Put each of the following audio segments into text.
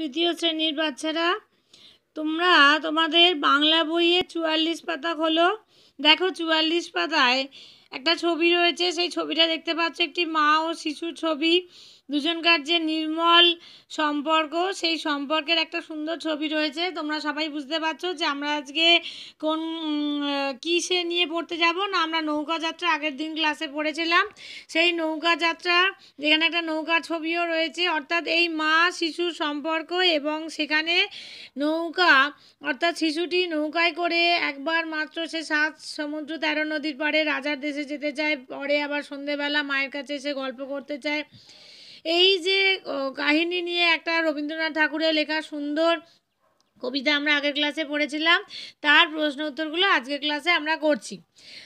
তৃতীয় শ্রেণীর বাচ্চারা তোমরা তোমাদের বাংলা বইয়ে চুয়াল্লিশ পাতা হলো দেখো চুয়াল্লিশ পাতায় একটা ছবি রয়েছে সেই ছবিটা দেখতে পাচ্ছ একটি মা ও শিশুর ছবি দুজনকার যে নির্মল সম্পর্ক সেই সম্পর্কের একটা সুন্দর ছবি রয়েছে তোমরা সবাই বুঝতে পারছো যে আমরা আজকে কোন কিসে নিয়ে পড়তে যাব না আমরা নৌকা যাত্রা আগের দিন ক্লাসে পড়েছিলাম সেই নৌকা যাত্রা যেখানে একটা নৌকা ছবিও রয়েছে অর্থাৎ এই মা শিশুর সম্পর্ক এবং সেখানে নৌকা অর্থাৎ শিশুটি নৌকায় করে একবার মাত্র সে সাত সমুদ্র তেরো নদীর পাড়ে রাজার দেশে যেতে চায় পরে আবার সন্ধেবেলা মায়ের কাছে এসে গল্প করতে চায় এই যে কাহিনী নিয়ে একটা রবীন্দ্রনাথ ঠাকুরের লেখা সুন্দর কবিতা আমরা আগের ক্লাসে পড়েছিলাম তার প্রশ্ন উত্তরগুলো আজকের ক্লাসে আমরা করছি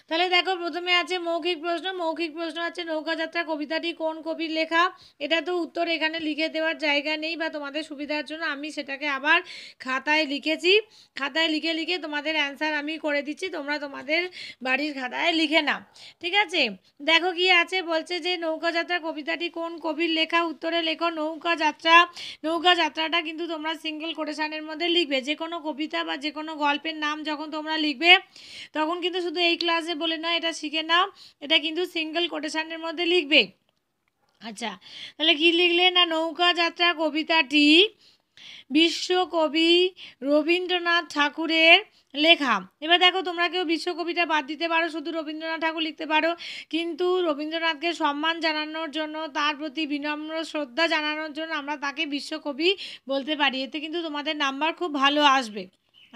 তাহলে দেখো প্রথমে আছে মৌখিক প্রশ্ন মৌখিক প্রশ্ন আছে নৌকাযাত্রা কবিতাটি কোন কবির লেখা এটা তো উত্তর এখানে লিখে দেওয়ার জায়গা নেই বা তোমাদের সুবিধার জন্য আমি সেটাকে আবার খাতায় লিখেছি খাতায় লিখে লিখে তোমাদের অ্যান্সার আমি করে দিচ্ছি তোমরা তোমাদের বাড়ির খাতায় লিখে না ঠিক আছে দেখো কি আছে বলছে যে নৌকাযাত্রা কবিতাটি কোন কবির লেখা উত্তরে লেখো নৌকাযাত্রা নৌকাযাত্রাটা কিন্তু তোমরা সিঙ্গেল কোটেশানের মধ্যে লিখ লিখবে যে কোনো কবিতা বা যে কোনো গল্পের নাম যখন তোমরা লিখবে তখন কিন্তু শুধু এই ক্লাসে বলে নয় এটা শিখে নাও এটা কিন্তু সিঙ্গেল কোটেশানের মধ্যে লিখবে আচ্ছা তাহলে কি লিখলে না নৌকা যাত্রা কবিতাটি বিশ্বকবি রবীন্দ্রনাথ ঠাকুরের লেখা এবার দেখো তোমরা কেউ বিশ্বকবিটা বাদ দিতে পারো শুধু রবীন্দ্রনাথ ঠাকুর লিখতে পারো কিন্তু রবীন্দ্রনাথকে সম্মান জানানোর জন্য তার প্রতি বিনম্র শ্রদ্ধা জানানোর জন্য আমরা তাকে বিশ্বকবি বলতে পারি এতে কিন্তু তোমাদের নাম্বার খুব ভালো আসবে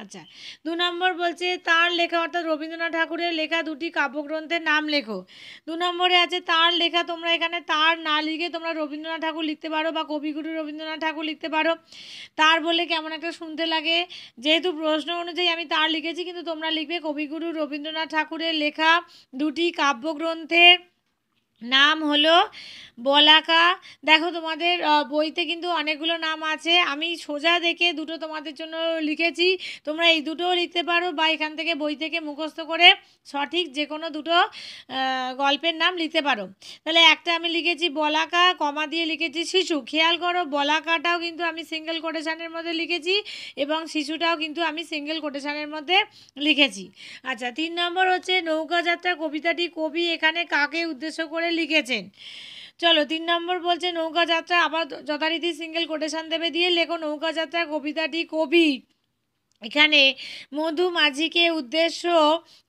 আচ্ছা দু নম্বর বলছে তার লেখা অর্থাৎ রবীন্দ্রনাথ ঠাকুরের লেখা দুটি কাব্যগ্রন্থের নাম লেখো দু নম্বরে আছে তার লেখা তোমরা এখানে তার না লিখে তোমরা রবীন্দ্রনাথ ঠাকুর লিখতে পারো বা কবিগুরু রবীন্দ্রনাথ ঠাকুর লিখতে পারো তার বলে কেমন একটা শুনতে লাগে যেহেতু প্রশ্ন অনুযায়ী আমি তার লিখেছি কিন্তু তোমরা লিখবে কবিগুরু রবীন্দ্রনাথ ঠাকুরের লেখা দুটি কাব্যগ্রন্থের নাম হলো বলাকা দেখো তোমাদের বইতে কিন্তু অনেকগুলো নাম আছে আমি সোজা দেখে দুটো তোমাদের জন্য লিখেছি তোমরা এই দুটোও লিখতে পারো বা এখান থেকে বই থেকে মুখস্থ করে সঠিক যে কোনো দুটো গল্পের নাম লিখতে পারো তাহলে একটা আমি লিখেছি বলাকা কমা দিয়ে লিখেছি শিশু খেয়াল করো বলাকাটাও কিন্তু আমি সিঙ্গেল কোটেশানের মধ্যে লিখেছি এবং শিশুটাও কিন্তু আমি সিঙ্গেল কোটেশানের মধ্যে লিখেছি আচ্ছা তিন নম্বর হচ্ছে নৌকা যাত্রা কবিতাটি কবি এখানে কাকে উদ্দেশ্য করে করে লিখেছেন চলো তিন নম্বর বলছে নৌকা যাত্রা আবার যথারীতি সিঙ্গেল কোটেশান দেবে দিয়ে লেখো নৌকা যাত্রা কবিতাটি কবি এখানে মধু মাঝিকে উদ্দেশ্য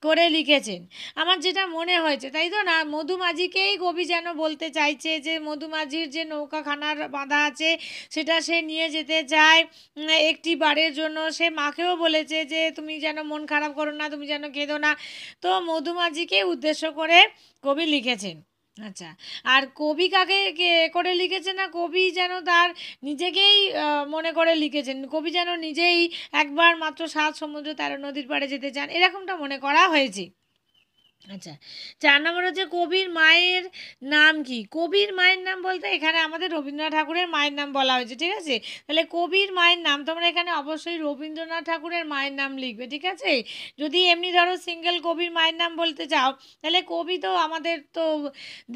করে লিখেছেন আমার যেটা মনে হয়েছে তাই তো না মধু মাঝিকেই কবি যেন বলতে চাইছে যে মধু মাঝির যে নৌকাখানার বাঁধা আছে সেটা সে নিয়ে যেতে চায় একটি বারের জন্য সে মাকেও বলেছে যে তুমি যেন মন খারাপ করো না তুমি যেন কেঁদো না তো মধু মাঝিকেই উদ্দেশ্য করে কবি লিখেছেন আচ্ছা আর কবি কাকে কে করে লিখেছে না কবি যেন তার নিজেকেই মনে করে লিখেছেন কবি যেন নিজেই একবার মাত্র সাত সমুদ্র তেরো নদীর পাড়ে যেতে চান এরকমটা মনে করা হয়েছে আচ্ছা চার নম্বর হচ্ছে কবির মায়ের নাম কি কবির মায়ের নাম বলতে এখানে আমাদের রবীন্দ্রনাথ ঠাকুরের মায়ের নাম বলা হয়েছে ঠিক আছে তাহলে কবির মায়ের নাম তোমরা এখানে অবশ্যই রবীন্দ্রনাথ ঠাকুরের মায়ের নাম লিখবে ঠিক আছে যদি এমনি ধরো সিঙ্গেল কবির মায়ের নাম বলতে চাও তাহলে কবি তো আমাদের তো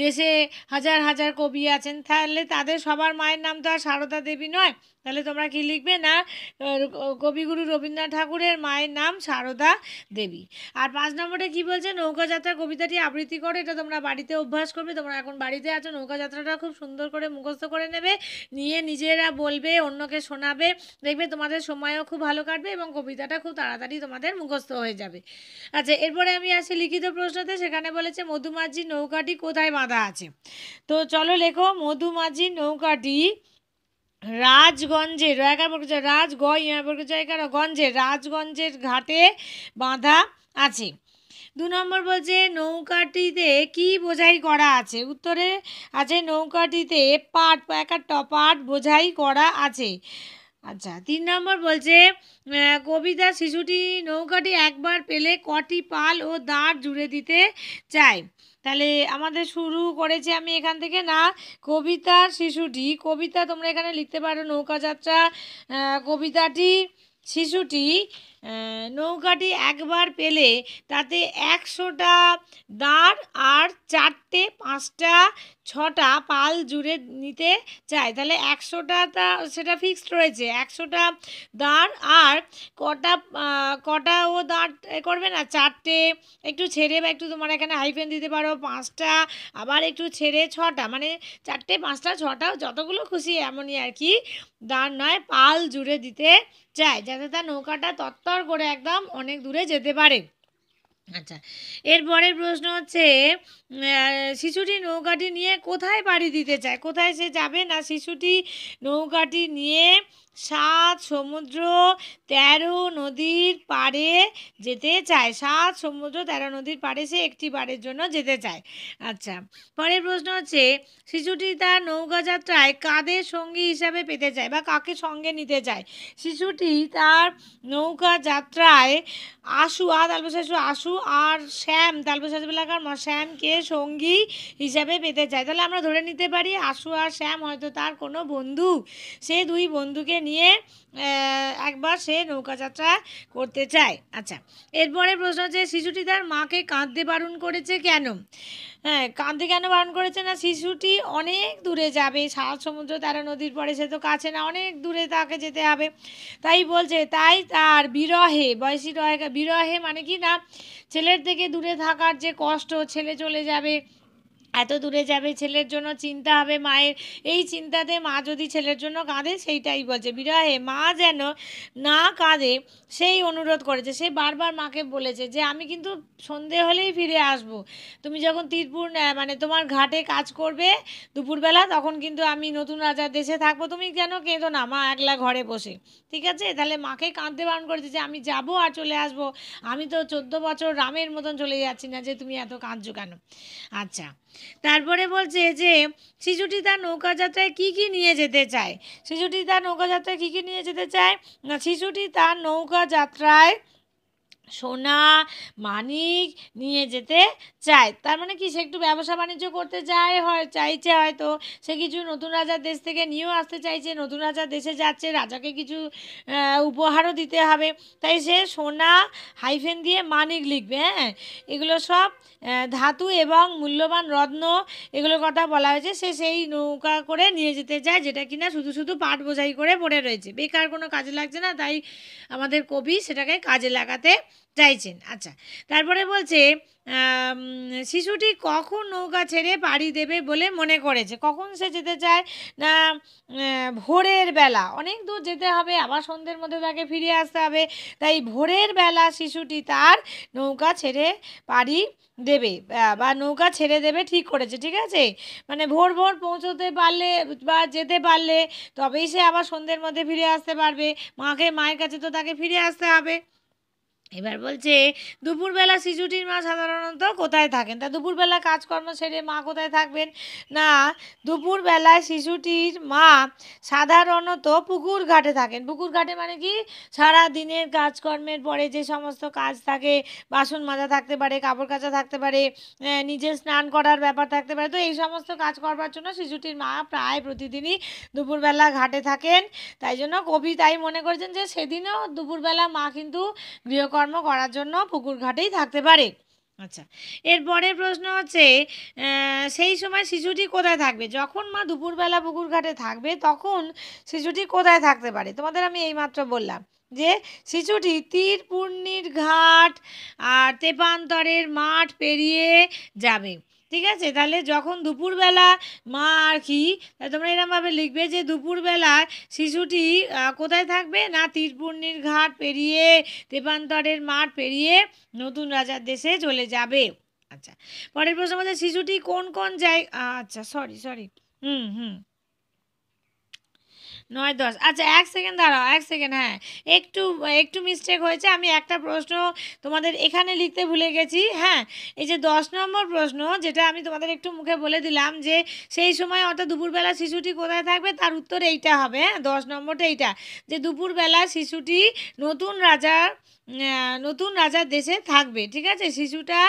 দেশে হাজার হাজার কবি আছেন তাহলে তাদের সবার মায়ের নাম তো আর সারদা দেবী নয় তাহলে তোমরা কি লিখবে না কবিগুরু রবীন্দ্রনাথ ঠাকুরের মায়ের নাম সারদা দেবী আর পাঁচ নম্বরে কি বলছে নৌকা যাত্রা কবিতাটি আবৃত্তি করে এটা তোমরা বাড়িতে অভ্যাস করবে তোমরা এখন বাড়িতে আছো নৌকা যাত্রাটা খুব সুন্দর করে মুখস্থ করে নেবে নিয়ে নিজেরা বলবে অন্যকে শোনাবে দেখবে তোমাদের সময়ও খুব ভালো কাটবে এবং কবিতাটা খুব তাড়াতাড়ি তোমাদের মুখস্থ হয়ে যাবে আচ্ছা এরপরে আমি আসি লিখিত প্রশ্নতে সেখানে বলেছে মধুমাঝির নৌকাটি কোথায় বাঁধা আছে তো চলো লেখো মধুমাঝির নৌকাটি রাজগঞ্জের একার বর্গ রাজ গ ইয়া রাজগঞ্জের ঘাটে বাঁধা আছে দু নম্বর বলছে নৌকাটিতে কি বোঝাই করা আছে উত্তরে আছে নৌকাটিতে পাট একটা পাট বোঝাই করা আছে আচ্ছা তিন নম্বর বলছে কবিতা শিশুটি নৌকাটি একবার পেলে কটি পাল ও দাঁড় জুড়ে দিতে চায় তাহলে আমাদের শুরু করেছি আমি এখান থেকে না কবিতার শিশুটি কবিতা তোমরা এখানে লিখতে পারো নৌকাযাত্রা কবিতাটি শিশুটি নৌকাটি একবার পেলে তাতে একশোটা দাঁড় আর চারটে পাঁচটা ছটা পাল জুড়ে নিতে চাই তাহলে একশোটা তা সেটা ফিক্সড রয়েছে একশোটা দাঁড় আর কটা কটা ও দাঁড় করবে না চারটে একটু ছেড়ে বা একটু তোমার এখানে হাইফেন দিতে পারো পাঁচটা আবার একটু ছেড়ে ছটা মানে চারটে পাঁচটা ছটা যতগুলো খুশি এমনই আর কি দাঁড় নয় পাল জুড়ে দিতে চাই যাতে তার নৌকাটা তত্তর করে একদম অনেক দূরে যেতে পারে আচ্ছা এরপরের প্রশ্ন হচ্ছে শিশুটি নৌকাটি নিয়ে কোথায় পাড়ি দিতে চায় কোথায় সে যাবে না শিশুটি নৌকাটি নিয়ে সাত সমুদ্র তেরো নদীর পাড়ে যেতে চায় সাত সমুদ্র তেরো নদীর পাড়ে সে একটি বারের জন্য যেতে চায় আচ্ছা পরের প্রশ্ন হচ্ছে শিশুটি তার নৌকা যাত্রায় কাদের সঙ্গী হিসাবে পেতে চায় বা কাকে সঙ্গে নিতে চায় শিশুটি তার নৌকা যাত্রায় আশু আ শাশু আশু আর শ্যাম তালবশাশু এলাকার মা শ্যামকে সঙ্গী হিসাবে পেতে চায় তাহলে আমরা ধরে নিতে পারি আশু আর শ্যাম হয়তো তার কোনো বন্ধু সে দুই বন্ধুকে নিয়ে একবার সে নৌকা যাত্রা করতে চায় আচ্ছা এরপরে প্রশ্ন হচ্ছে শিশুটি তার মাকে কাঁদতে বারণ করেছে কেন হ্যাঁ কাঁদতে কেন বারণ করেছে না শিশুটি অনেক দূরে যাবে সাত সমুদ্র তারা নদীর পরে সে তো কাছে না অনেক দূরে তাকে যেতে হবে তাই বলছে তাই তার বিরহে বয়সী রহে বিরহে মানে কি না ছেলের থেকে দূরে থাকার যে কষ্ট ছেলে চলে যাবে এত দূরে যাবে ছেলের জন্য চিন্তা হবে মায়ের এই চিন্তাতে মা যদি ছেলের জন্য কাঁদে সেইটাই বলছে বিরহে মা যেন না কাঁদে সেই অনুরোধ করেছে সে বারবার মাকে বলেছে যে আমি কিন্তু সন্ধে হলেই ফিরে আসব। তুমি যখন তীরপুর মানে তোমার ঘাটে কাজ করবে দুপুরবেলা তখন কিন্তু আমি নতুন রাজার দেশে থাকবো তুমি কেন কেঁদো না মা একলা ঘরে বসে ঠিক আছে তাহলে মাকে কাঁদতে বারণ করেছে যে আমি যাব আর চলে আসব। আমি তো চোদ্দো বছর রামের মতন চলে যাচ্ছি না যে তুমি এত কাঁদছো কেন আচ্ছা তারপরে বলছে যে শিশুটি তার নৌকা যাত্রায় কী কী নিয়ে যেতে চায় শিশুটি তার নৌকা যাত্রায় কী কী নিয়ে যেতে চায় না শিশুটি তার নৌকা যাত্রায় সোনা মানিক নিয়ে যেতে চায় তার মানে কি সে একটু ব্যবসা বাণিজ্য করতে চায় হয় চাইছে হয়তো সে কিছু নতুন রাজার দেশ থেকে নিয়েও আসতে চাইছে নতুন রাজার দেশে যাচ্ছে রাজাকে কিছু উপহারও দিতে হবে তাই সে সোনা হাইফেন দিয়ে মানিক লিখবে হ্যাঁ এগুলো সব ধাতু এবং মূল্যবান রত্ন এগুলোর কথা বলা হয়েছে সে সেই নৌকা করে নিয়ে যেতে চায় যেটা কিনা শুধু শুধু পাট বোঝাই করে পড়ে রয়েছে বেকার কোনো কাজে লাগছে না তাই আমাদের কবি সেটাকে কাজে লাগাতে চাইছেন আচ্ছা তারপরে বলছে শিশুটি কখন নৌকা ছেড়ে পাড়ি দেবে বলে মনে করেছে কখন সে যেতে চায় না ভোরের বেলা অনেক দূর যেতে হবে আবার সন্ধ্যের মধ্যে তাকে ফিরে আসতে হবে তাই ভোরের বেলা শিশুটি তার নৌকা ছেড়ে পাড়ি দেবে বা নৌকা ছেড়ে দেবে ঠিক করেছে ঠিক আছে মানে ভোর ভোর পৌঁছতে পারলে বা যেতে পারলে তবেই সে আবার সন্ধ্যের মধ্যে ফিরে আসতে পারবে মাকে মায়ের কাছে তো তাকে ফিরে আসতে হবে এবার বলছে দুপুরবেলা শিশুটির মা সাধারণত কোথায় থাকেন তা দুপুরবেলা কাজকর্ম সেরে মা কোথায় থাকবেন না দুপুরবেলায় শিশুটির মা সাধারণত পুকুর ঘাটে থাকেন পুকুর ঘাটে মানে কি সারা দিনের কাজকর্মের পরে যে সমস্ত কাজ থাকে বাসন মাজা থাকতে পারে কাপড় কাচা থাকতে পারে নিজে স্নান করার ব্যাপার থাকতে পারে তো এই সমস্ত কাজ করবার জন্য শিশুটির মা প্রায় প্রতিদিনই দুপুরবেলা ঘাটে থাকেন তাই জন্য কবি তাই মনে করছেন যে সেদিনও দুপুরবেলা মা কিন্তু গৃহ কর্ম করার জন্য পুকুর ঘাটেই থাকতে পারে আচ্ছা এরপরের প্রশ্ন হচ্ছে সেই সময় শিশুটি কোথায় থাকবে যখন মা দুপুরবেলা পুকুর ঘাটে থাকবে তখন শিশুটি কোথায় থাকতে পারে তোমাদের আমি এইমাত্র বললাম যে শিশুটি তীর পূর্ণির ঘাট আর তেপান্তরের মাঠ পেরিয়ে যাবে ঠিক আছে তাহলে যখন দুপুরবেলা মা আর কি তোমরা এরমভাবে লিখবে যে দুপুরবেলা শিশুটি কোথায় থাকবে না তীরপূর্ণির ঘাট পেরিয়ে দেবান্তরের মাঠ পেরিয়ে নতুন রাজার দেশে চলে যাবে আচ্ছা পরের প্রশ্ন মধ্যে শিশুটি কোন কোন জায়গা আচ্ছা সরি সরি হুম হুম নয় দশ আচ্ছা এক সেকেন্ড দাঁড়াও এক সেকেন্ড হ্যাঁ একটু একটু মিস্টেক হয়েছে আমি একটা প্রশ্ন তোমাদের এখানে লিখতে ভুলে গেছি হ্যাঁ এই যে দশ নম্বর প্রশ্ন যেটা আমি তোমাদের একটু মুখে বলে দিলাম যে সেই সময় অর্থাৎ দুপুরবেলা শিশুটি কোথায় থাকবে তার উত্তর এইটা হবে হ্যাঁ দশ নম্বরটা এইটা যে দুপুরবেলা শিশুটি নতুন রাজার হ্যাঁ, নতুন রাজার দেশে থাকবে ঠিক আছে শিশুটা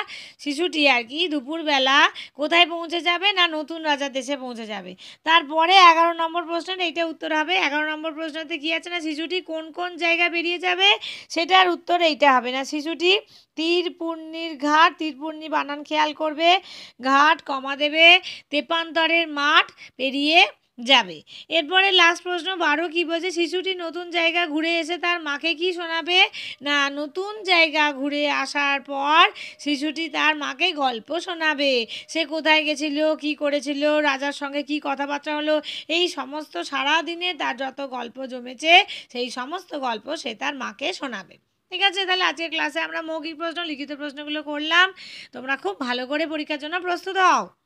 শিশুটি আর কি দুপুরবেলা কোথায় পৌঁছে যাবে না নতুন রাজার দেশে পৌঁছে যাবে তারপরে এগারো নম্বর প্রশ্নের এইটা উত্তর হবে এগারো নম্বর প্রশ্নতে কী আছে না শিশুটি কোন কোন জায়গা বেরিয়ে যাবে সেটার উত্তর এইটা হবে না শিশুটি তীরপূর্ণির ঘাট তীরপূর্ণি বানান খেয়াল করবে ঘাট কমা দেবে তেপান্তরের মাঠ পেরিয়ে যাবে এরপরে লাস্ট প্রশ্ন বারো কী বলছে শিশুটি নতুন জায়গা ঘুরে এসে তার মাকে কি শোনাবে না নতুন জায়গা ঘুরে আসার পর শিশুটি তার মাকে গল্প শোনাবে সে কোথায় গেছিল কি করেছিল রাজার সঙ্গে কি কথাবার্তা হলো এই সমস্ত সারা দিনে তার যত গল্প জমেছে সেই সমস্ত গল্প সে তার মাকে শোনাবে ঠিক আছে তাহলে আজকের ক্লাসে আমরা মৌখিক প্রশ্ন লিখিত প্রশ্নগুলো করলাম তোমরা খুব ভালো করে পরীক্ষার জন্য প্রস্তুত হও